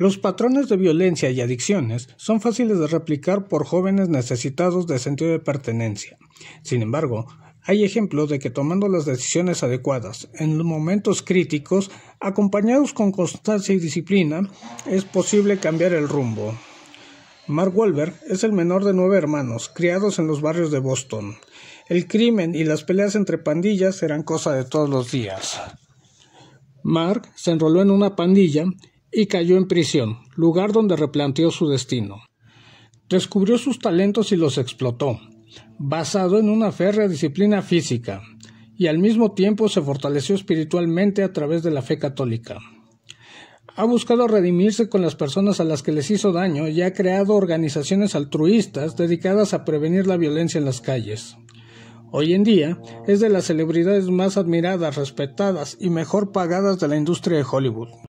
Los patrones de violencia y adicciones son fáciles de replicar por jóvenes necesitados de sentido de pertenencia. Sin embargo, hay ejemplos de que tomando las decisiones adecuadas en los momentos críticos, acompañados con constancia y disciplina, es posible cambiar el rumbo. Mark Wahlberg es el menor de nueve hermanos, criados en los barrios de Boston. El crimen y las peleas entre pandillas eran cosa de todos los días. Mark se enroló en una pandilla y cayó en prisión, lugar donde replanteó su destino. Descubrió sus talentos y los explotó, basado en una férrea disciplina física, y al mismo tiempo se fortaleció espiritualmente a través de la fe católica. Ha buscado redimirse con las personas a las que les hizo daño y ha creado organizaciones altruistas dedicadas a prevenir la violencia en las calles. Hoy en día es de las celebridades más admiradas, respetadas y mejor pagadas de la industria de Hollywood.